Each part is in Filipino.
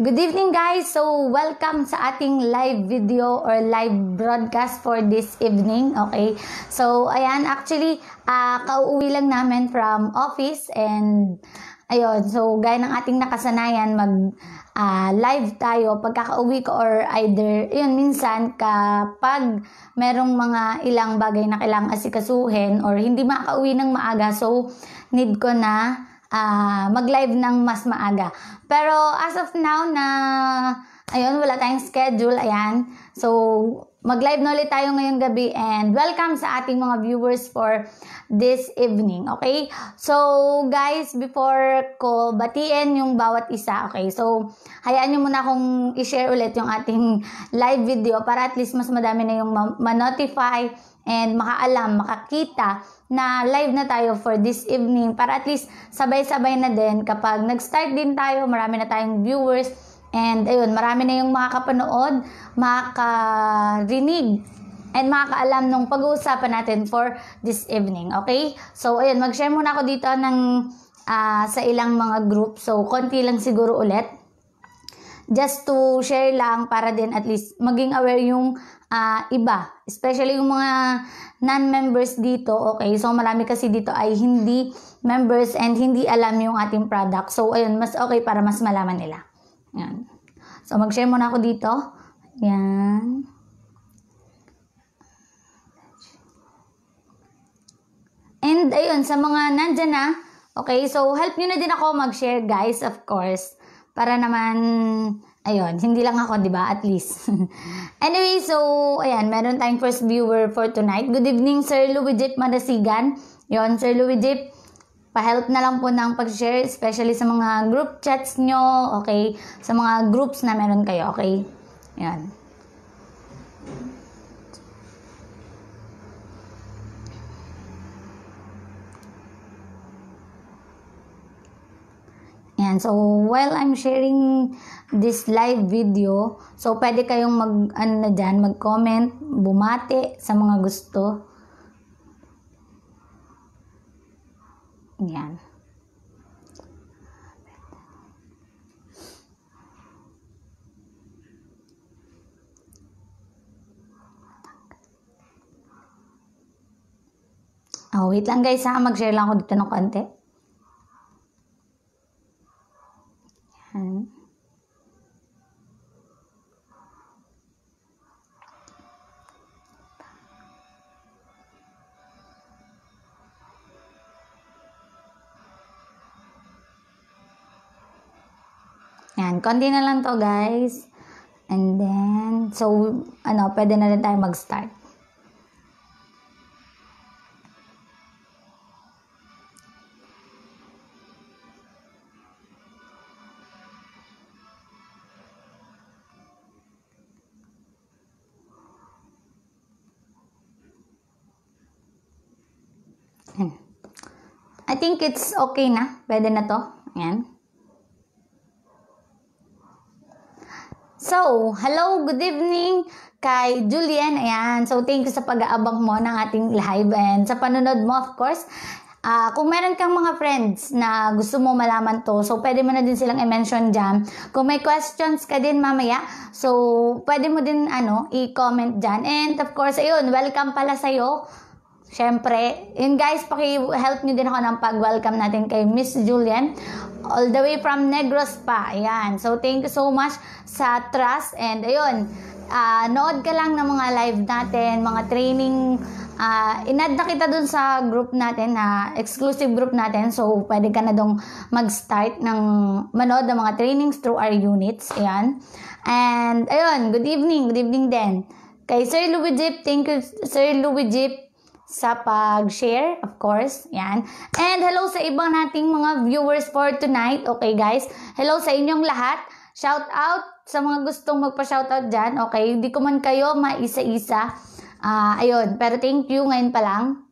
Good evening guys! So, welcome sa ating live video or live broadcast for this evening. Okay? So, ayan, actually, uh, ah, kauwi lang namin from office and ayun, so gaya ng ating nakasanayan, mag uh, live tayo pagkakauwi ko or either, yun, minsan kapag merong mga ilang bagay na kailangang asikasuhin or hindi makauwi ng maaga, so need ko na uh, mag-live ng mas maaga. Pero as of now na ayun, wala tayong schedule, ayan. So, mag-live na ulit tayo ngayong gabi and welcome sa ating mga viewers for this evening, okay? So, guys, before ko batiin yung bawat isa, okay? So, hayaan nyo muna akong i-share ulit yung ating live video para at least mas madami na yung ma-notify and makaalam, makakita na live na tayo for this evening para at least sabay-sabay na din kapag nag-start din tayo, marami na tayong viewers and ayun, marami na yung makakapanood, makarinig and makakaalam nung pag-uusapan natin for this evening, okay? So ayun, mag-share muna ako dito ng uh, sa ilang mga group. So konti lang siguro ulit just to share lang para din at least maging aware yung uh, iba. Especially yung mga non-members dito, okay? So, marami kasi dito ay hindi members and hindi alam yung ating product. So, ayun, mas okay para mas malaman nila. Yan. So, mag-share muna ako dito. Ayan. And, ayun, sa mga nandyan na, okay? So, help nyo na din ako mag-share, guys, of course. Para naman Ayun, hindi lang ako, di ba? At least. anyway, so, ayan, meron tayong first viewer for tonight. Good evening, Sir Louis Jip Yon, Sir Louis Pa-help na lang po ng pag-share, especially sa mga group chats nyo, okay? Sa mga groups na meron kayo, okay? Yan. Yan. So, while I'm sharing this live video, so pwede kayong mag, ano na dyan, mag-comment, bumate sa mga gusto. Yan. Oh, wait lang guys ha, mag-share lang ako dito ng konti. hand mm-hmm. Yan, konti na lang to guys. And then, so, ano, pwede na rin tayo mag-start. I think it's okay na. Pwede na to. Ayan. So, hello, good evening kay Julian. Ayan. So, thank you sa pag-aabang mo ng ating live and sa panonood mo, of course. Uh, kung meron kang mga friends na gusto mo malaman to, so pwede mo na din silang i-mention dyan. Kung may questions ka din mamaya, so pwede mo din ano, i-comment dyan. And of course, ayun, welcome pala sa'yo. Siyempre, And guys, paki-help nyo din ako ng pag-welcome natin kay Miss Julian all the way from Negros pa. Ayan. So, thank you so much sa trust and ayun, uh, nood ka lang ng mga live natin, mga training uh, inad na kita dun sa group natin na uh, exclusive group natin so pwede ka na dong mag-start ng manood ng mga trainings through our units ayan and ayun good evening good evening din kay Sir Louis Jeep thank you Sir Louis Jeep sa pag-share, of course. Yan. And hello sa ibang nating mga viewers for tonight. Okay, guys. Hello sa inyong lahat. Shout out sa mga gustong magpa-shoutout dyan. Okay, hindi ko man kayo maisa-isa. Uh, ayun, pero thank you ngayon pa lang.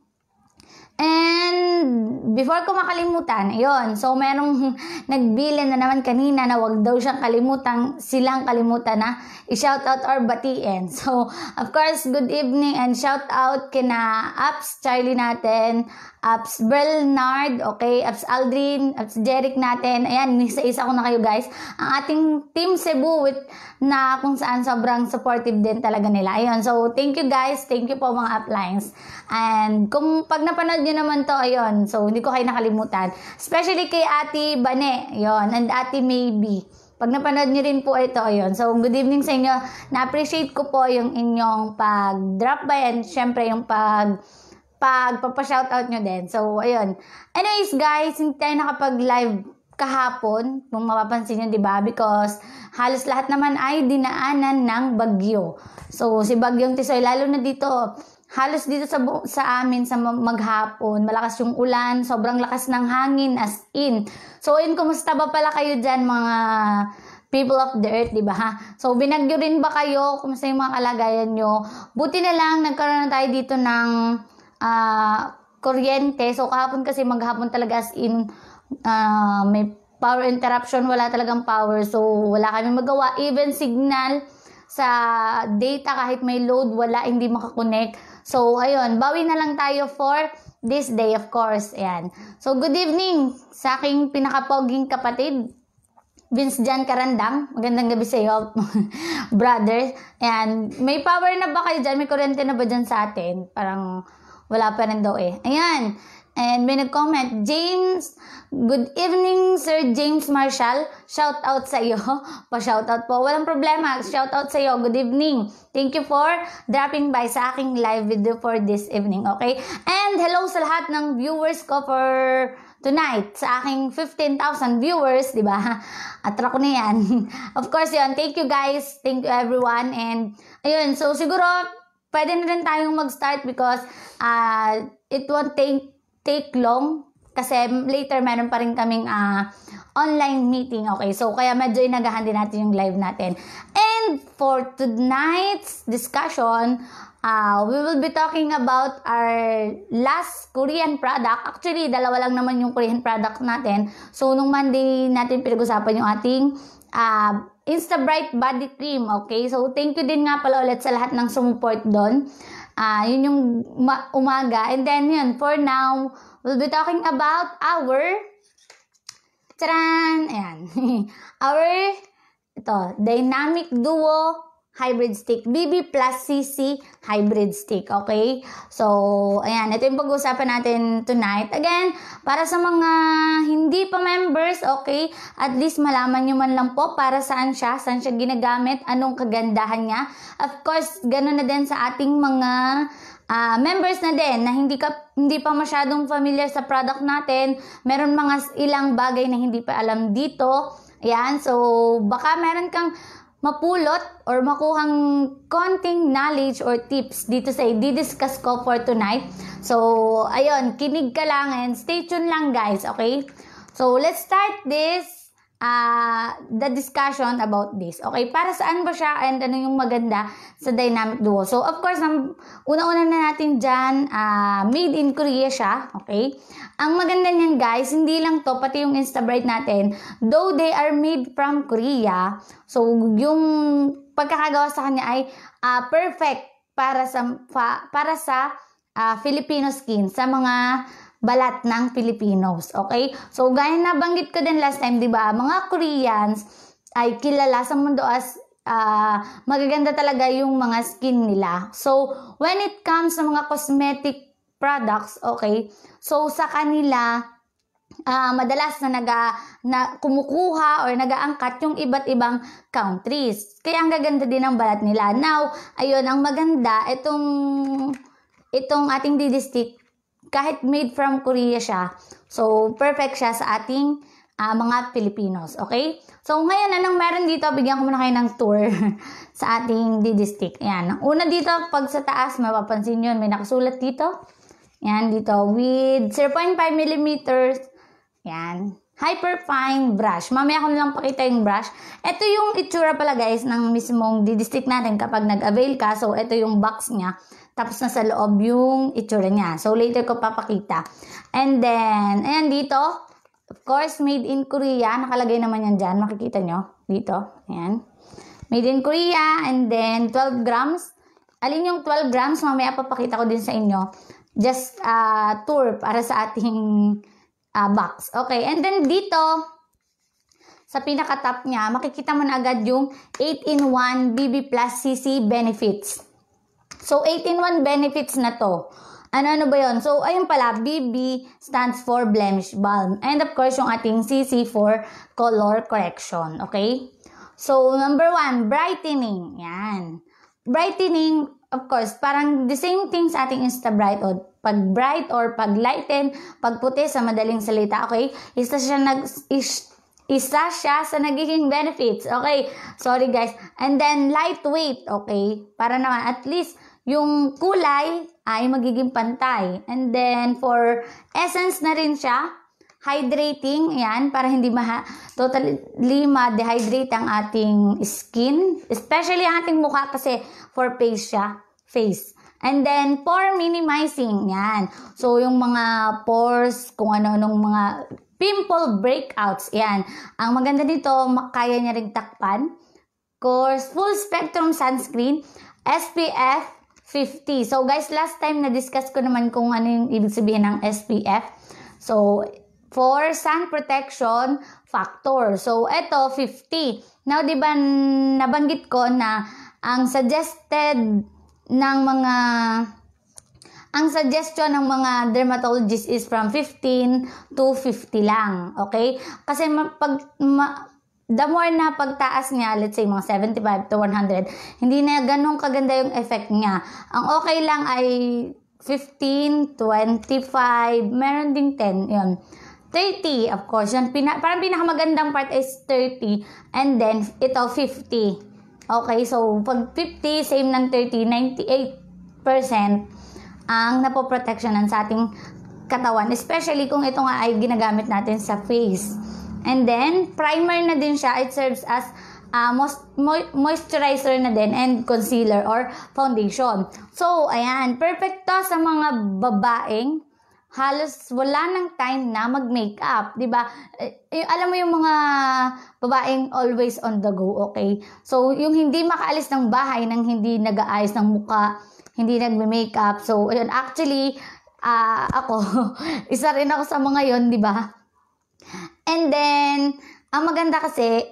And before ko makalimutan, ayun, so merong nagbilin na naman kanina na wag daw siyang kalimutan, silang kalimutan na i-shout out or batiin. So, of course, good evening and shout out kina Apps Charlie natin, Apps Bernard, okay, Apps Aldrin, Apps Jeric natin. Ayan, isa-isa ko na kayo guys. Ang ating Team Cebu with, na kung saan sobrang supportive din talaga nila. Ayun, so thank you guys. Thank you po mga uplines. And kung pag napanood nyo naman to, ayun, so hindi ko kayo nakalimutan. Especially kay Ate Bane, ayun, and Ate Maybe. Pag napanood nyo rin po ito, ayun. So, good evening sa inyo. Na-appreciate ko po yung inyong pag-drop by and syempre yung pag pag papashoutout nyo din. So, ayun. Anyways, guys, hindi tayo nakapag-live kahapon, kung mapapansin nyo, di ba? Because halos lahat naman ay dinaanan ng bagyo. So, si Bagyong Tisoy, lalo na dito, halos dito sa, sa amin, sa maghapon, malakas yung ulan, sobrang lakas ng hangin, as in. So, ayun, kumusta ba pala kayo dyan, mga people of the earth, di ba? So, binagyo rin ba kayo? Kumusta yung mga kalagayan nyo? Buti na lang, nagkaroon na tayo dito ng uh, kuryente. So, kahapon kasi maghapon talaga as in uh, may power interruption, wala talagang power. So, wala kami magawa. Even signal sa data kahit may load, wala, hindi makakonect. So, ayun, bawi na lang tayo for this day, of course. Ayan. So, good evening sa aking pinakapoging kapatid, Vince Jan Karandang. Magandang gabi sa iyo, brother. Ayan. May power na ba kayo diyan? May kuryente na ba diyan sa atin? Parang, wala pa rin daw eh. Ayan. And may nag-comment, James, good evening Sir James Marshall. Shout out sa iyo. Pa-shout out po. Walang problema. Shout out sa iyo. Good evening. Thank you for dropping by sa aking live video for this evening. Okay? And hello sa lahat ng viewers ko for tonight sa aking 15,000 viewers, di ba? Attract ko na yan. of course, yun. Thank you guys. Thank you everyone. And, ayun. So, siguro, pwede na rin tayong mag-start because uh, it won't take, take long kasi later meron pa rin kaming uh, online meeting. Okay, so kaya medyo inagahan din natin yung live natin. And for tonight's discussion, uh, we will be talking about our last Korean product. Actually, dalawa lang naman yung Korean product natin. So, nung Monday natin pinag-usapan yung ating uh, Insta Bright Body Cream, okay? So, thank you din nga pala ulit sa lahat ng sumuport doon. Ah, uh, yun yung umaga. And then, yun, for now, we'll be talking about our... Tcharan! Ayan. our, ito, dynamic duo hybrid stick. BB plus CC hybrid stick. Okay? So, ayan. Ito yung pag-uusapan natin tonight. Again, para sa mga hindi pa members, okay? At least malaman nyo man lang po para saan siya, saan siya ginagamit, anong kagandahan niya. Of course, ganun na din sa ating mga uh, members na din na hindi ka hindi pa masyadong familiar sa product natin, meron mga ilang bagay na hindi pa alam dito. Ayan, so baka meron kang mapulot or makuhang konting knowledge or tips dito sa i-discuss ko for tonight. So, ayun, kinig ka lang and stay tuned lang guys, okay? So, let's start this uh, the discussion about this. Okay, para saan ba siya and ano yung maganda sa dynamic duo? So, of course, ang una-una na natin dyan, uh, made in Korea siya. Okay? Ang maganda niyan, guys, hindi lang to, pati yung Instabrite natin, though they are made from Korea, so yung pagkakagawa sa kanya ay uh, perfect para sa pa, para sa uh, Filipino skin, sa mga balat ng Filipinos. Okay? So, gaya banggit ko din last time, di ba? Mga Koreans ay kilala sa mundo as uh, magaganda talaga yung mga skin nila. So, when it comes sa mga cosmetic products, okay? So, sa kanila, uh, madalas na naga na kumukuha or nagaangkat yung iba't ibang countries. Kaya ang gaganda din ng balat nila. Now, ayun ang maganda itong itong ating didistik kahit made from Korea siya. So, perfect siya sa ating uh, mga Pilipinos. Okay? So, ngayon, anong meron dito? Bigyan ko muna kayo ng tour sa ating DD stick. Ayan. Una dito, pag sa taas, mapapansin yun, may nakasulat dito. Ayan, dito. With 0.5 mm. Ayan. fine brush. Mamaya ko nilang pakita yung brush. Ito yung itsura pala guys ng mismong DD stick natin kapag nag-avail ka. So, ito yung box niya. Tapos sa loob yung itsura niya. So later ko papakita. And then, ayan dito. Of course, made in Korea. Nakalagay naman yan dyan. Makikita nyo. Dito. Ayan. Made in Korea. And then, 12 grams. Alin yung 12 grams? Mamaya papakita ko din sa inyo. Just uh, tour para sa ating uh, box. Okay. And then dito, sa pinaka-top niya, makikita mo na agad yung 8-in-1 BB Plus CC benefits. So, 18-1 benefits na to. Ano-ano ba yon? So, ayun pala, BB stands for blemish balm. And of course, yung ating CC for color correction. Okay? So, number one, brightening. Yan. Brightening, of course, parang the same thing sa ating Instabright o pag bright or pag lighten, pag puti sa madaling salita, okay? Isa siya nag is, isa siya sa nagiging benefits. Okay? Sorry guys. And then lightweight, okay? Para naman at least yung kulay ay magiging pantay. And then, for essence na rin siya, hydrating, yan, para hindi maha, totally ma-dehydrate ang ating skin. Especially ang ating mukha kasi for face siya, face. And then, pore minimizing, yan. So, yung mga pores, kung ano-anong mga pimple breakouts, yan. Ang maganda nito, kaya niya rin takpan. Course, full spectrum sunscreen, SPF, 50. So guys, last time na-discuss ko naman kung ano yung ibig sabihin ng SPF. So, for sun protection factor. So, ito 50. Now, 'di ba nabanggit ko na ang suggested ng mga ang suggestion ng mga dermatologists is from 15 to 50 lang, okay? Kasi pag ma, the more na pagtaas niya, let's say mga 75 to 100, hindi na ganun kaganda yung effect niya. Ang okay lang ay 15, 25, meron ding 10, yun. 30, of course, yun. Pina, parang pinakamagandang part is 30, and then ito 50. Okay, so pag 50, same ng 30, 98% ang napoproteksyonan sa ating katawan, especially kung ito nga ay ginagamit natin sa face. And then, primer na din siya. It serves as uh, moisturizer na din and concealer or foundation. So, ayan, perfect to sa mga babaeng halos wala nang time na mag-makeup, 'di ba? Eh, eh, alam mo yung mga babaeng always on the go, okay? So, yung hindi makaalis ng bahay nang hindi nag-aayos ng muka, hindi nagme-makeup. So, ayun, actually, uh, ako, isa rin ako sa mga 'yon, 'di ba? And then, ang maganda kasi,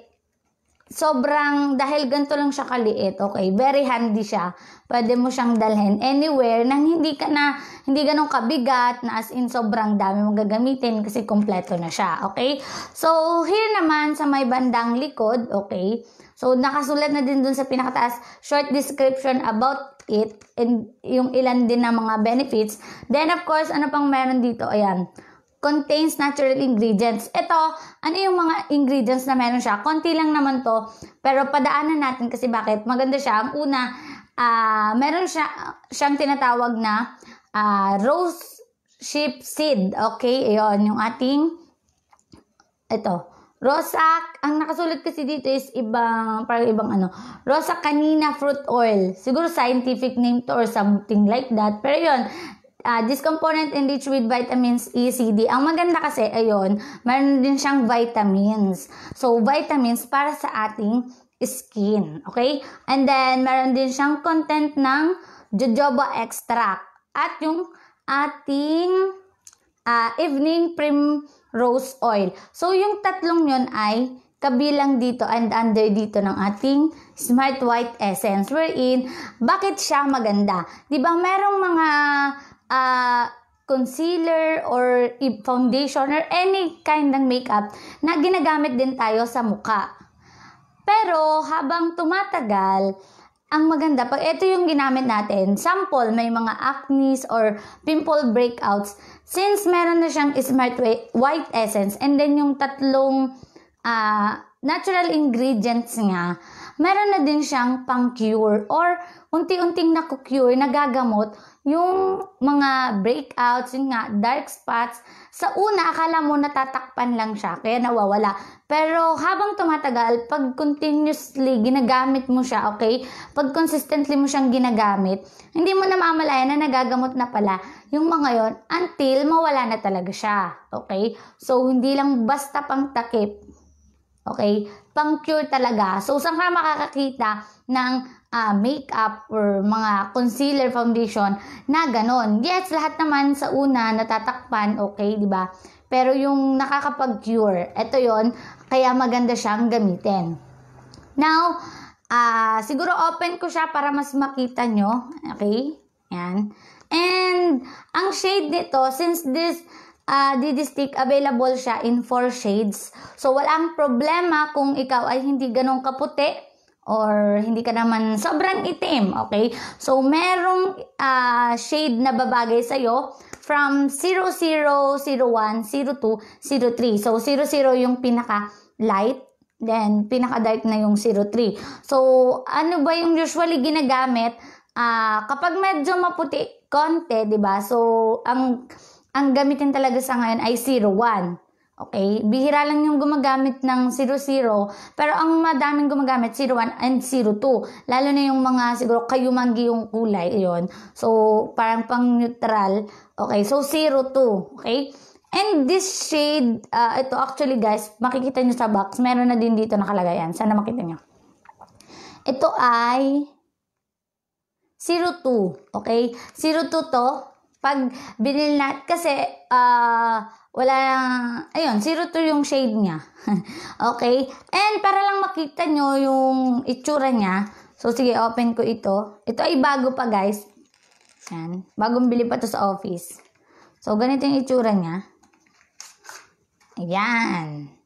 sobrang dahil ganito lang siya kaliit, okay? Very handy siya. Pwede mo siyang dalhin anywhere nang hindi ka na hindi ganun kabigat na as in sobrang dami mong gagamitin kasi kumpleto na siya, okay? So here naman sa may bandang likod, okay? So nakasulat na din dun sa pinakataas short description about it and yung ilan din na mga benefits. Then of course, ano pang meron dito? Ayan contains natural ingredients. Ito, ano yung mga ingredients na meron siya? Konti lang naman to, pero padaanan natin kasi bakit maganda siya. Ang una, uh, meron siya, siyang tinatawag na uh, rose sheep seed. Okay, yon yung ating, ito, Rosak, ang nakasulat kasi dito is ibang, parang ibang ano, Rosak canina fruit oil. Siguro scientific name to or something like that. Pero yon uh, this component enriched with vitamins E, C, D. Ang maganda kasi, ayun, meron din siyang vitamins. So, vitamins para sa ating skin. Okay? And then, meron din siyang content ng jojoba extract. At yung ating uh, evening primrose oil. So, yung tatlong yon ay kabilang dito and under dito ng ating Smart White Essence wherein bakit siya maganda? 'Di ba merong mga uh, concealer or foundation or any kind ng makeup na ginagamit din tayo sa muka. Pero habang tumatagal, ang maganda, pag ito yung ginamit natin, sample, may mga acne or pimple breakouts, since meron na siyang smart white essence, and then yung tatlong uh, natural ingredients niya, meron na din siyang pang-cure or unti-unting nakukure, nagagamot yung mga breakouts, yun nga, dark spots. Sa una, akala mo natatakpan lang siya, kaya nawawala. Pero habang tumatagal, pag continuously ginagamit mo siya, okay? Pag consistently mo siyang ginagamit, hindi mo na mamalayan na nagagamot na pala yung mga yon until mawala na talaga siya, okay? So, hindi lang basta pang takip, okay? Pang cure talaga. So, saan ka makakakita ng uh, makeup or mga concealer foundation na ganon. Yes, lahat naman sa una natatakpan, okay, di ba? Pero yung nakakapag-cure, ito yon kaya maganda siyang gamitin. Now, uh, siguro open ko siya para mas makita nyo. Okay? Ayan. And, ang shade nito, since this uh, ah, Didi Stick, available siya in 4 shades. So, walang problema kung ikaw ay hindi ganong kaputi or hindi ka naman sobrang itim, okay? So, merong uh, shade na babagay sa'yo from 0001, 02, 03. So, 00 yung pinaka-light, then pinaka-dark na yung 03. So, ano ba yung usually ginagamit? Uh, kapag medyo maputi, konti, ba diba? So, ang, ang gamitin talaga sa ngayon ay 01. Okay? Bihira lang yung gumagamit ng 00, pero ang madaming gumagamit 01 and 02. Lalo na yung mga siguro kayumanggi yung kulay, yon So, parang pang neutral. Okay, so 02. Okay? And this shade, uh, ito actually guys, makikita nyo sa box, meron na din dito nakalagay yan. Sana makita nyo. Ito ay 02. Okay? 02 to. Pag binil natin, kasi, ah, uh, wala, ayun, zero to yung shade niya. okay? And para lang makita nyo yung itsura niya, so sige, open ko ito. Ito ay bago pa guys. Yan, bagong bili pa to sa office. So, ganito yung itsura niya. Ayan.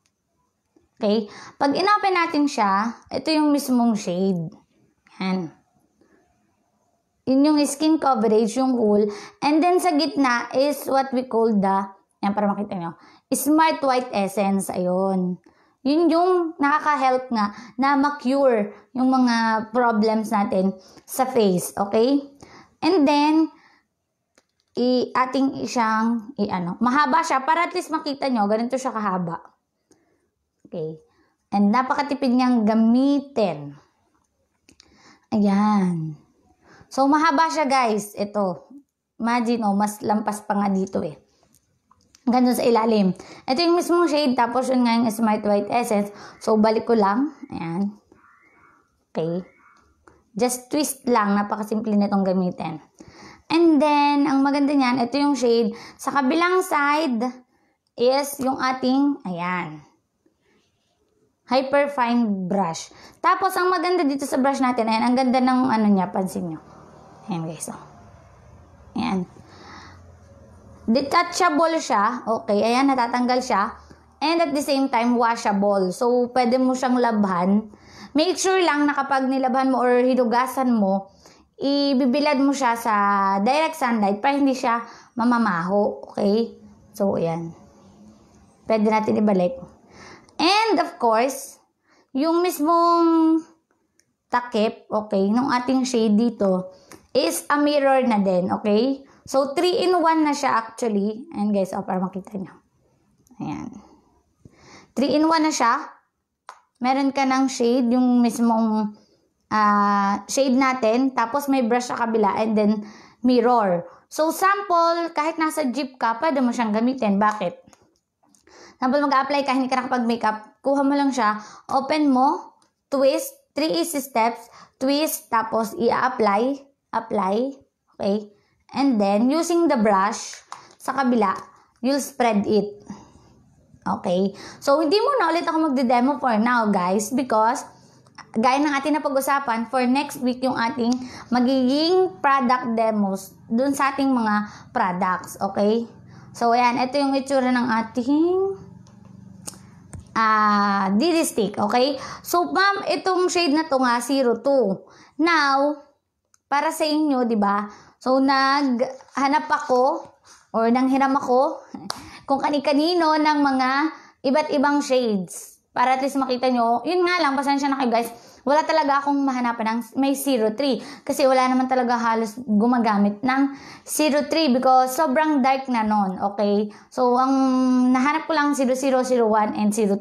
Okay? Pag inopen natin siya, ito yung mismong shade. Yan. Yun yung skin coverage, yung whole. And then sa gitna is what we call the yan para makita nyo. Smart White Essence, ayun. Yun yung nakaka-help nga na ma-cure yung mga problems natin sa face, okay? And then, i ating siyang i ano, mahaba siya para at least makita nyo, ganito siya kahaba. Okay. And napakatipid niyang gamitin. Ayan. So, mahaba siya guys. Ito. Imagine, oh, mas lampas pa nga dito eh. Ganun sa ilalim. Ito yung mismong shade. Tapos yun nga yung Smite White Essence. So, balik ko lang. Ayan. Okay. Just twist lang. Napakasimple na itong gamitin. And then, ang maganda niyan, ito yung shade. Sa kabilang side is yung ating, ayan, hyperfine brush. Tapos, ang maganda dito sa brush natin, ayan, ang ganda ng ano niya, pansin nyo. Ayan guys, oh. Ayan detachable siya. Okay, ayan, natatanggal siya. And at the same time, washable. So, pwede mo siyang labhan. Make sure lang na kapag nilabhan mo or hinugasan mo, ibibilad mo siya sa direct sunlight para hindi siya mamamaho. Okay? So, ayan. Pwede natin ibalik. And of course, yung mismong takip, okay, nung ating shade dito, is a mirror na din, okay? So, 3 in 1 na siya actually. Ayan guys, oh, para makita nyo. Ayan. 3 in 1 na siya. Meron ka ng shade, yung mismong uh, shade natin. Tapos may brush sa kabila and then mirror. So, sample, kahit nasa jeep ka, pwede mo siyang gamitin. Bakit? Sample, mag-apply ka, hindi ka nakapag-makeup. Kuha mo lang siya, open mo, twist, 3 easy steps, twist, tapos i-apply, apply, okay? And then, using the brush sa kabila, you'll spread it. Okay? So, hindi mo na ulit ako magde-demo for now, guys, because gaya ng ating napag-usapan, for next week yung ating magiging product demos dun sa ating mga products. Okay? So, ayan. Ito yung itsura ng ating uh, ah, DD stick. Okay? So, ma'am, itong shade na to nga, 02. Now, para sa inyo, di ba? So, naghanap ako or nanghiram ako kung kani-kanino ng mga iba't ibang shades. Para at least makita nyo, yun nga lang, pasensya na kayo guys. Wala talaga akong mahanapan ng may 03 kasi wala naman talaga halos gumagamit ng 03 because sobrang dark na nun, okay? So, ang nahanap ko lang 0001 and 02.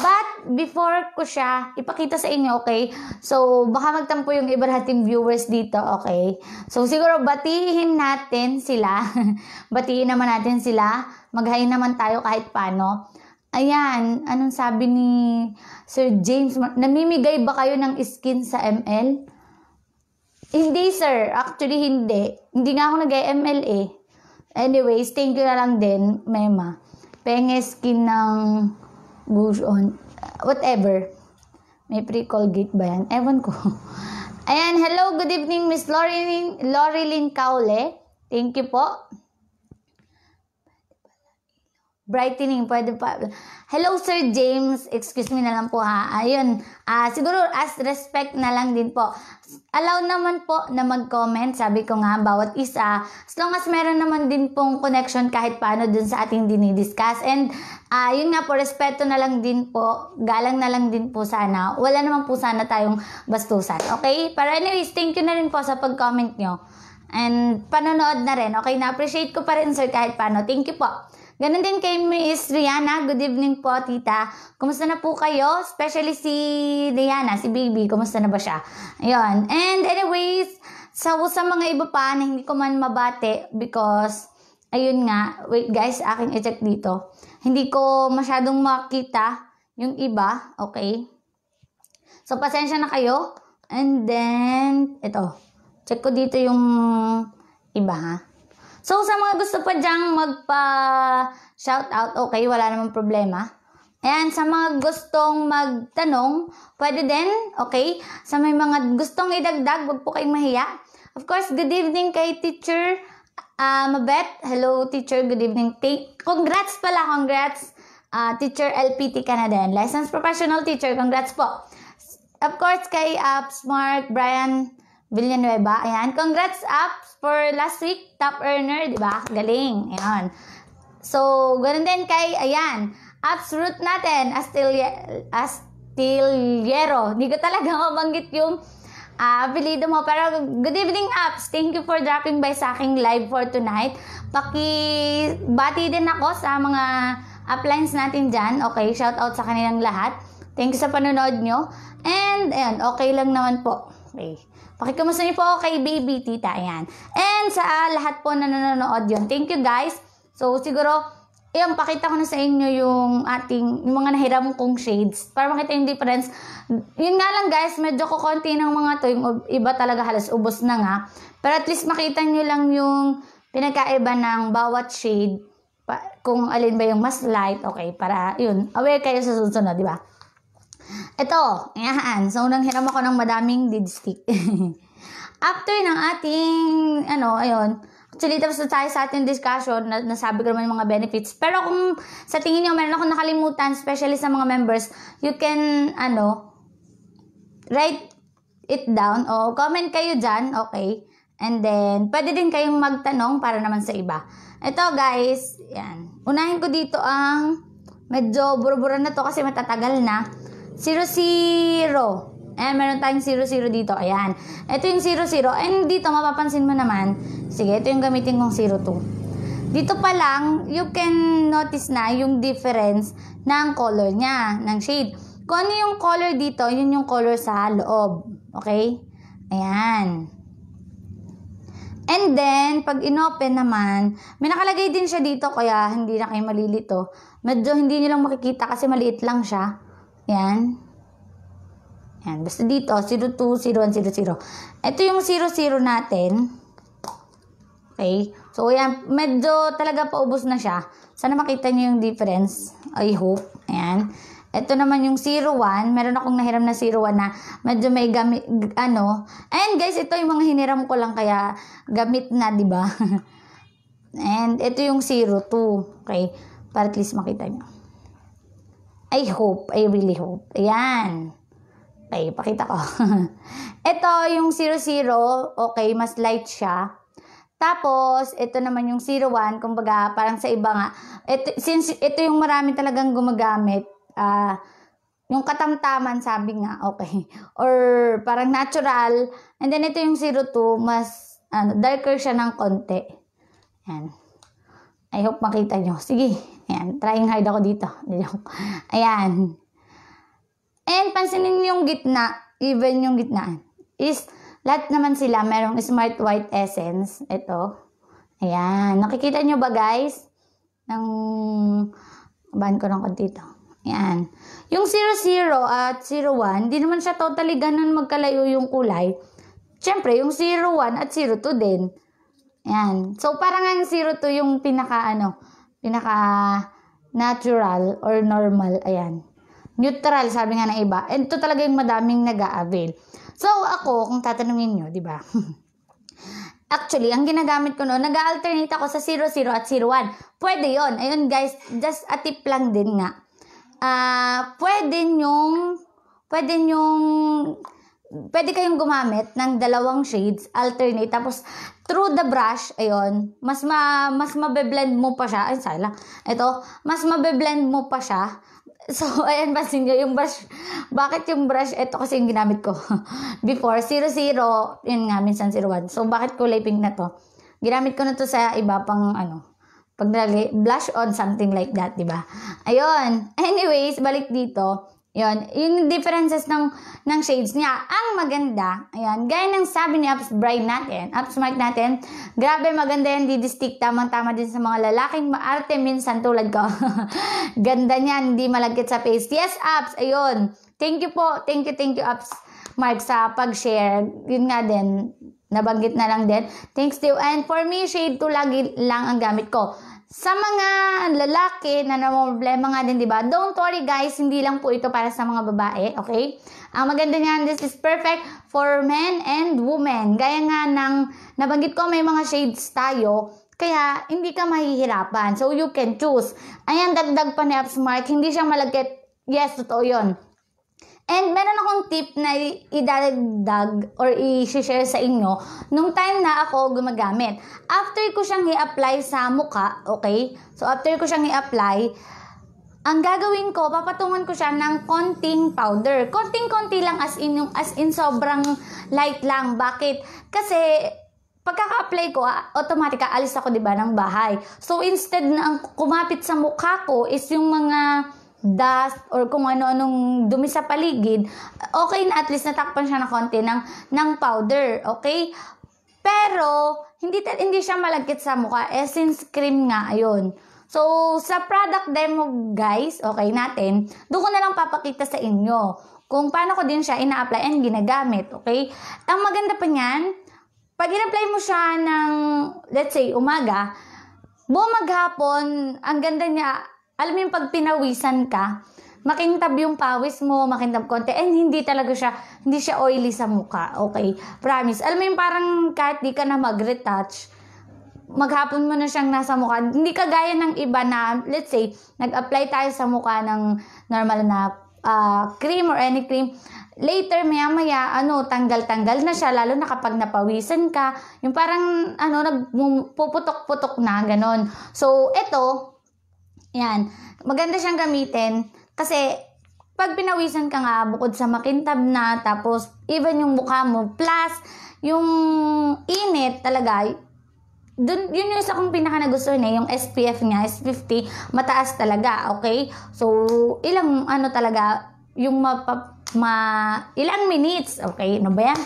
But, before ko siya ipakita sa inyo, okay? So, baka magtampo yung iba nating viewers dito, okay? So, siguro batihin natin sila. batihin naman natin sila. Maghain naman tayo kahit paano. Ayan, anong sabi ni Sir James? Namimigay ba kayo ng skin sa ML? Hindi sir, actually hindi. Hindi nga ako nag-ML eh. Anyways, thank you na lang din, Mema. Penge skin ng Gush on. Uh, whatever. May pre-call gate ba yan? Ewan ko. Ayan, hello, good evening, Miss Lorilyn, Lorilyn Kaule. Thank you po brightening, pwede pa. Hello, Sir James. Excuse me na lang po ha. Ayun, uh, siguro as respect na lang din po. Allow naman po na mag-comment, sabi ko nga, bawat isa. As long as meron naman din pong connection kahit paano dun sa ating dinidiscuss. And uh, yun nga po, respeto na lang din po, galang na lang din po sana. Wala naman po sana tayong bastusan. Okay? Para anyways, thank you na rin po sa pag-comment nyo. And panonood na rin. Okay, na-appreciate ko pa rin sir kahit paano. Thank you po. Ganon din kay Miss Rihanna. Good evening po, tita. Kumusta na po kayo? Especially si Rihanna, si baby. Kumusta na ba siya? Ayun. And anyways, sa, so, sa mga iba pa na hindi ko man mabate because, ayun nga, wait guys, aking i-check dito. Hindi ko masyadong makita yung iba, okay? So, pasensya na kayo. And then, ito. Check ko dito yung iba ha. So, sa mga gusto pa dyang magpa-shoutout, okay, wala namang problema. Ayan, sa mga gustong magtanong, pwede din, okay? Sa may mga gustong idagdag, wag po kayong mahiya. Of course, good evening kay Teacher uh, Mabet. Hello, Teacher. Good evening. T- congrats pala, congrats. Uh, teacher LPT ka na din. Licensed Professional Teacher, congrats po. Of course, kay Upsmart, Brian Villanueva. Ayan. Congrats up for last week. Top earner, di ba? Galing. Ayan. So, ganun din kay, ayan. Ups root natin. Astillero. Astillero. Hindi ko talaga mabanggit yung uh, apelido mo. Pero, good evening, Ups. Thank you for dropping by sa aking live for tonight. Paki-bati din ako sa mga uplines natin dyan. Okay, shout out sa kanilang lahat. Thank you sa panonood nyo. And, ayan, okay lang naman po. Okay. Pakikamusta niyo po kay Baby Tita. Ayan. And sa lahat po na nanonood yun, thank you guys. So, siguro, ayan, pakita ko na sa inyo yung ating, yung mga nahiram kong shades. Para makita yung difference. Yun nga lang guys, medyo ko konti ng mga to. Yung iba talaga halos ubos na nga. Pero at least makita niyo lang yung pinagkaiba ng bawat shade. Pa, kung alin ba yung mas light, okay, para yun, aware kayo sa susunod, di ba? Ito, yan. So, nang hiram ako ng madaming lid stick. After ng ating, ano, ayun, Actually, tapos na tayo sa ating discussion, na, nasabi ko naman yung mga benefits. Pero kung sa tingin nyo, meron ako nakalimutan, especially sa mga members, you can, ano, write it down o comment kayo dyan, okay? And then, pwede din kayong magtanong para naman sa iba. Ito guys, yan. Unahin ko dito ang medyo buruburan na to kasi matatagal na. 0, 0. Ayan, meron tayong 0, 0 dito. Ayan. Ito yung 0, 0. And dito, mapapansin mo naman, sige, ito yung gamitin kong 0, 2. Dito pa lang, you can notice na yung difference ng color niya, ng shade. Kung ano yung color dito, yun yung color sa loob. Okay? Ayan. And then, pag inopen naman, may nakalagay din siya dito kaya hindi na kayo malilito. Medyo hindi nyo lang makikita kasi maliit lang siya. Yan. Yan. Basta dito, 02, 01, 00. Ito yung 00 natin. Okay? So, yan. Medyo talaga paubos na siya. Sana makita nyo yung difference. I hope. Ayan. Ito naman yung 01. Meron akong nahiram na 01 na medyo may gamit, ano. And guys, ito yung mga hiniram ko lang kaya gamit na, di ba? And ito yung 02. Okay? Para at least makita nyo. I hope, I really hope. Ayan. Okay, pakita ko. ito, yung 00, okay, mas light siya. Tapos, ito naman yung 01, kumbaga, parang sa iba nga. Ito, since ito yung marami talagang gumagamit, ah, uh, yung katamtaman, sabi nga, okay. Or parang natural. And then, ito yung 02, mas ano, darker siya ng konti. Yan. I hope makita nyo. Sige, Ayan, trying hard ako dito. Ayan. And pansinin yung gitna, even yung gitnaan, is lahat naman sila merong Smart White Essence. Ito. Ayan. Nakikita nyo ba guys? Nang, Bahan ko ng dito. Ayan. Yung 00 at 01, hindi naman siya totally ganun magkalayo yung kulay. Siyempre, yung 01 at 02 din. Ayan. So, parang ang 02 yung pinaka ano, pinaka natural or normal, ayan. Neutral, sabi nga ng iba. And to talaga yung madaming nag avail So, ako, kung tatanungin niyo di ba? Actually, ang ginagamit ko noon, nag-alternate ako sa 00 at 01. Pwede yon Ayun guys, just a tip lang din nga. Ah, uh, pwede yung pwede yung pwede kayong gumamit ng dalawang shades, alternate. Tapos, through the brush, ayun, mas ma mas mabe-blend mo pa siya. Ay, sorry lang. Ito, mas mabe-blend mo pa siya. So, ayan, pansin nyo, yung brush, bakit yung brush, ito kasi yung ginamit ko. Before, 00, yun nga, minsan 01. So, bakit kulay pink na to? Ginamit ko na to sa iba pang, ano, pag blush on, something like that, di ba? Ayun. Anyways, balik dito. Yun, yung differences ng, ng shades niya. Ang maganda, ayan, gaya ng sabi ni Ups Brian natin, Ups Mark natin, grabe maganda yan, di distinct, tamang-tama din sa mga lalaking maarte minsan tulad ko. Ganda niyan, hindi malagkit sa face. Yes, Ups, ayun. Thank you po, thank you, thank you, Ups Mike, sa pag-share. Yun nga din, nabanggit na lang din. Thanks to And for me, shade 2 lagi lang ang gamit ko. Sa mga lalaki na problema nga din, di ba? Don't worry guys, hindi lang po ito para sa mga babae, okay? Ang maganda niyan, this is perfect for men and women. Gaya nga ng nabanggit ko, may mga shades tayo. Kaya, hindi ka mahihirapan. So, you can choose. Ayan, dagdag pa ni Upsmart. Hindi siya malagkit. Yes, totoo yun And meron akong tip na idadagdag or i-share sa inyo nung time na ako gumagamit. After ko siyang i-apply sa mukha, okay? So, after ko siyang i-apply, ang gagawin ko, papatungan ko siya ng konting powder. Konting-konti lang as in, yung, as in sobrang light lang. Bakit? Kasi pagka apply ko, ah, automatic alis ako 'di ba ng bahay. So instead na ang kumapit sa mukha ko is yung mga dust or kung ano-anong dumi sa paligid, okay na at least natakpan siya ng konti ng, ng powder, okay? Pero, hindi, hindi siya malagkit sa mukha. Essence cream nga, ayun. So, sa product demo, guys, okay natin, doon ko na lang papakita sa inyo kung paano ko din siya ina-apply and ginagamit, okay? Ang maganda pa niyan, pag ina apply mo siya ng, let's say, umaga, buong maghapon, ang ganda niya, alam mo yung pag pinawisan ka, makintab yung pawis mo, makintab konti, and hindi talaga siya, hindi siya oily sa mukha, okay? Promise. Alam mo yung parang kahit di ka na mag-retouch, maghapon mo na siyang nasa mukha. Hindi kagaya ng iba na, let's say, nag-apply tayo sa mukha ng normal na uh, cream or any cream. Later, maya-maya, ano, tanggal-tanggal na siya, lalo na kapag napawisan ka. Yung parang, ano, nagpuputok-putok na, ganon. So, eto, yan. Maganda siyang gamitin kasi pag pinawisan ka nga bukod sa makintab na tapos even yung mukha mo plus yung init talaga dun, yun yung isa kong pinaka nagustuhan eh, yung SPF niya, S50, mataas talaga, okay? So, ilang ano talaga, yung mapa, ma, ilang minutes, okay, ano ba yan?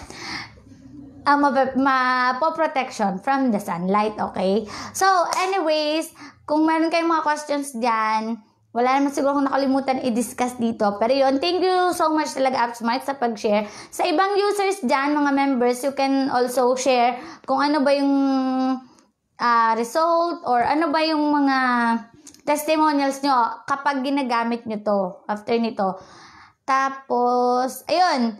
Uh, ma, ma, po protection from the sunlight, okay? So, anyways, kung meron kayong mga questions dyan, wala naman siguro akong nakalimutan i-discuss dito. Pero yun, thank you so much talaga AppSmart sa pag-share. Sa ibang users dyan, mga members, you can also share kung ano ba yung uh, result or ano ba yung mga testimonials nyo kapag ginagamit nyo to after nito. Tapos, ayun,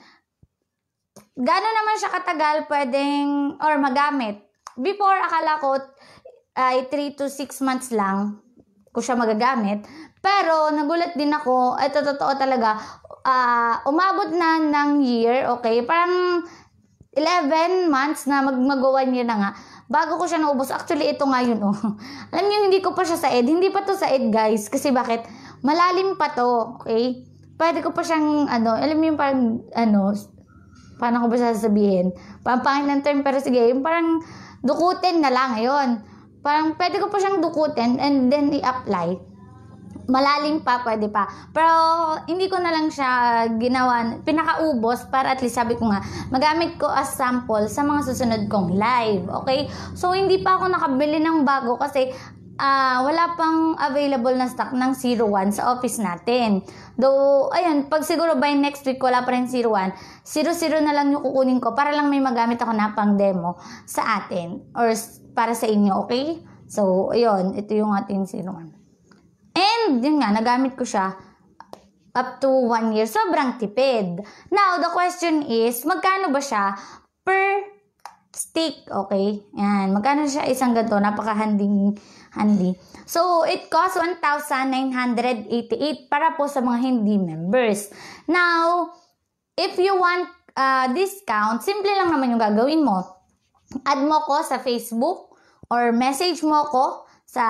gano'n naman siya katagal pwedeng or magamit. Before, akala ko ay 3 to 6 months lang ko siya magagamit. Pero nagulat din ako, ito totoo talaga, uh, umabot na ng year, okay? Parang 11 months na mag mag-one na nga bago ko siya naubos. Actually, ito nga yun, oh. Alam niyo, hindi ko pa siya sa ed. Hindi pa to sa ed, guys. Kasi bakit? Malalim pa to, okay? Pwede ko pa siyang, ano, alam niyo yung parang, ano, paano ko ba sasabihin? Parang pangit ng term, pero sige, yung parang dukutin na lang, ayun. Parang pwede ko pa siyang dukutin and then i-apply. Malalim pa, pwede pa. Pero hindi ko na lang siya ginawa, pinakaubos para at least sabi ko nga, magamit ko as sample sa mga susunod kong live. Okay? So, hindi pa ako nakabili ng bago kasi uh, wala pang available na stock ng 01 sa office natin. Though, ayun, pag siguro by next week wala pa rin 01, 00 na lang yung kukunin ko para lang may magamit ako na pang demo sa atin or para sa inyo, okay? So, ayun, ito yung ating silungan. And, yun nga, nagamit ko siya up to 1 year. Sobrang tipid. Now, the question is, magkano ba siya per stick, okay? Yan, magkano siya isang ganito? Napakahanding handy. So, it costs 1,988 para po sa mga hindi members. Now, if you want uh, discount, simple lang naman yung gagawin mo add mo ko sa Facebook or message mo ko sa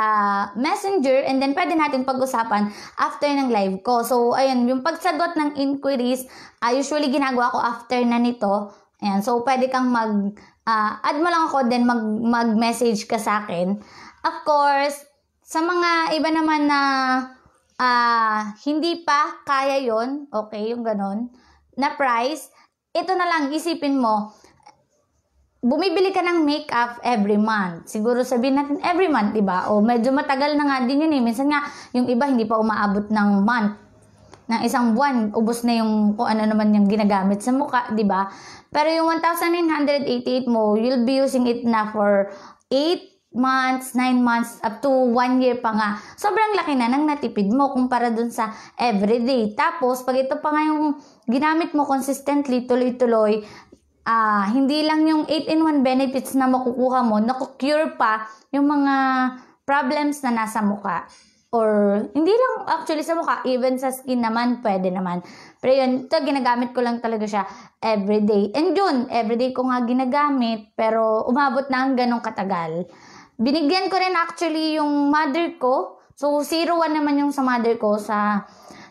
Messenger and then pwede natin pag-usapan after ng live ko. So, ayun, yung pagsagot ng inquiries, uh, usually ginagawa ko after na nito. Ayan, so pwede kang mag, uh, add mo lang ako, then mag, mag-message ka sa akin. Of course, sa mga iba naman na uh, hindi pa kaya yon okay, yung ganun, na price, ito na lang, isipin mo, bumibili ka ng makeup every month. Siguro sabihin natin every month, di ba? O medyo matagal na nga din yun eh. Minsan nga, yung iba hindi pa umaabot ng month. Ng isang buwan, ubos na yung kung ano naman yung ginagamit sa muka, di ba? Pero yung 1,988 mo, you'll be using it na for 8 months, 9 months, up to 1 year pa nga. Sobrang laki na ng natipid mo kumpara dun sa everyday. Tapos, pag ito pa nga yung ginamit mo consistently, tuloy-tuloy, ah, hindi lang yung 8-in-1 benefits na makukuha mo, naku-cure pa yung mga problems na nasa mukha. Or, hindi lang actually sa mukha, even sa skin naman, pwede naman. Pero yun, ito ginagamit ko lang talaga siya everyday. And yun, everyday ko nga ginagamit, pero umabot na ang ganong katagal. Binigyan ko rin actually yung mother ko. So, zero one naman yung sa mother ko sa...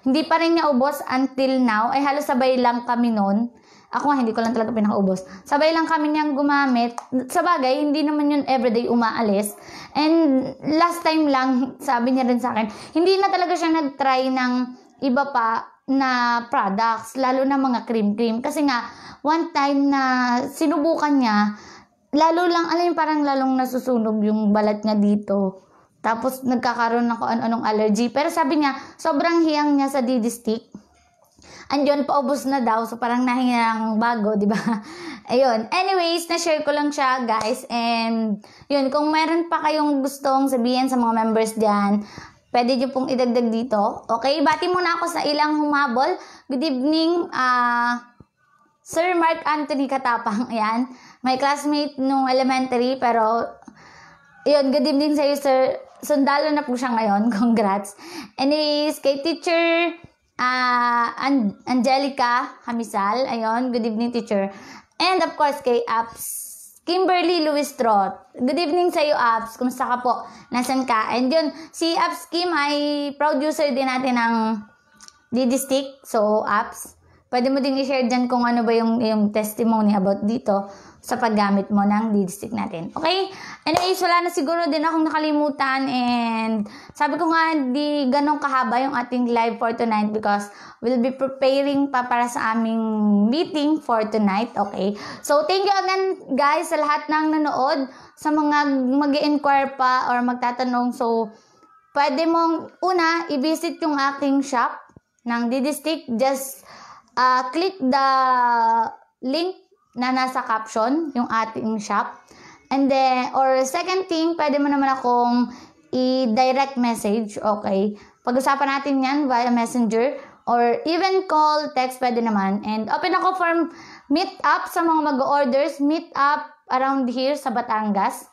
Hindi pa rin niya ubos until now. Ay, halos sabay lang kami noon. Ako nga, hindi ko lang talaga pinakaubos. Sabay lang kami niyang gumamit. Sa bagay, hindi naman yun everyday umaalis. And last time lang, sabi niya rin sa akin, hindi na talaga siya nag-try ng iba pa na products, lalo na mga cream-cream. Kasi nga, one time na sinubukan niya, lalo lang, alam yung parang lalong nasusunog yung balat niya dito. Tapos nagkakaroon ng ano-anong allergy. Pero sabi niya, sobrang hiyang niya sa DD stick andyan ubos na daw. So, parang nahinga ng bago, di ba? Ayun. Anyways, na-share ko lang siya, guys. And, yun, kung meron pa kayong gustong sabihin sa mga members diyan pwede niyo pong idagdag dito. Okay, bati muna ako sa ilang humabol. Good evening, ah... Uh, Sir Mark Anthony Katapang, ayan. My classmate nung elementary, pero, yun, good evening sa'yo, sir. Sundalo na po siya ngayon. Congrats. Anyways, kay teacher uh, An- Angelica Hamisal. Ayon, good evening teacher. And of course kay Apps Kimberly Luis Trot. Good evening sa iyo, Apps. Kumusta ka po? Nasaan ka? And yun, si Apps Kim ay producer din natin ng Didistick. So, Apps, pwede mo din i-share dyan kung ano ba yung, yung testimony about dito sa paggamit mo ng lipstick natin. Okay? Anyways, wala na siguro din akong nakalimutan and sabi ko nga di ganong kahaba yung ating live for tonight because we'll be preparing pa para sa aming meeting for tonight. Okay? So, thank you again guys sa lahat ng nanood, sa mga mag inquire pa or magtatanong. So, pwede mong una, i-visit yung aking shop ng Didistick. Just uh, click the link na nasa caption, yung ating shop. And then, or second thing, pwede mo naman akong i-direct message, okay? Pag-usapan natin yan via messenger or even call, text pwede naman. And open ako for meet up sa mga mag-orders, meet up around here sa Batangas.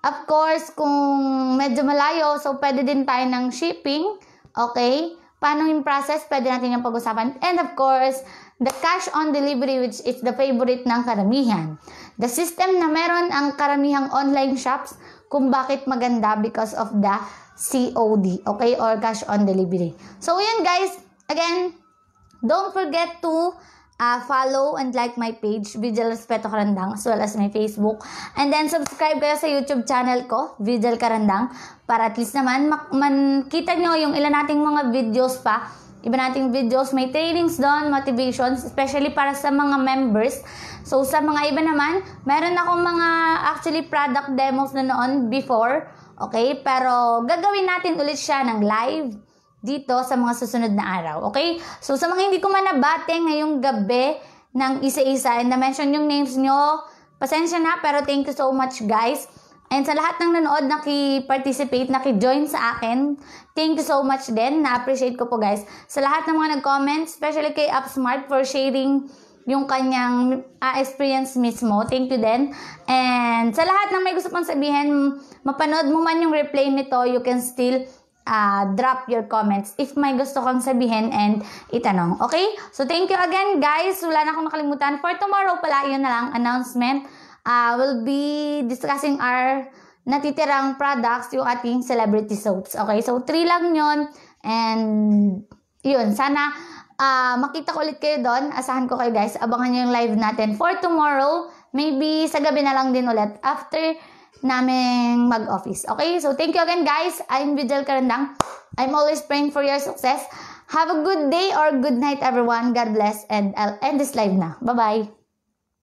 Of course, kung medyo malayo, so pwede din tayo ng shipping, okay? Paano yung process, pwede natin yung pag-usapan. And of course, The cash on delivery which is the favorite ng karamihan. The system na meron ang karamihang online shops kung bakit maganda because of the COD, okay, or cash on delivery. So, yun guys, again, don't forget to uh, follow and like my page, Vigil Respeto Karandang, as well as my Facebook. And then, subscribe kayo sa YouTube channel ko, Vigil Karandang, para at least naman mak- kita nyo yung ilan nating mga videos pa iba nating videos. May trainings doon, motivations, especially para sa mga members. So, sa mga iba naman, meron akong mga actually product demos na noon before. Okay? Pero, gagawin natin ulit siya ng live dito sa mga susunod na araw. Okay? So, sa mga hindi ko man nabate ngayong gabi ng isa-isa and na-mention yung names nyo, pasensya na pero thank you so much guys. And sa lahat ng nanood, naki-participate, naki-join sa akin, thank you so much din. Na-appreciate ko po guys. Sa lahat ng mga nag-comment, especially kay Upsmart for sharing yung kanyang uh, experience mismo. Thank you din. And sa lahat ng may gusto pang sabihin, mapanood mo man yung replay nito, you can still uh, drop your comments if may gusto kang sabihin and itanong. Okay? So, thank you again, guys. Wala na akong nakalimutan. For tomorrow pala, yun na lang, announcement uh, we'll be discussing our natitirang products, yung ating celebrity soaps. Okay, so three lang yon And, yun, sana uh, makita ko ulit kayo doon. Asahan ko kayo guys. Abangan nyo yung live natin for tomorrow. Maybe sa gabi na lang din ulit after naming mag-office. Okay? So, thank you again guys. I'm Vigil Karandang. I'm always praying for your success. Have a good day or good night everyone. God bless and I'll end this live na. Bye-bye.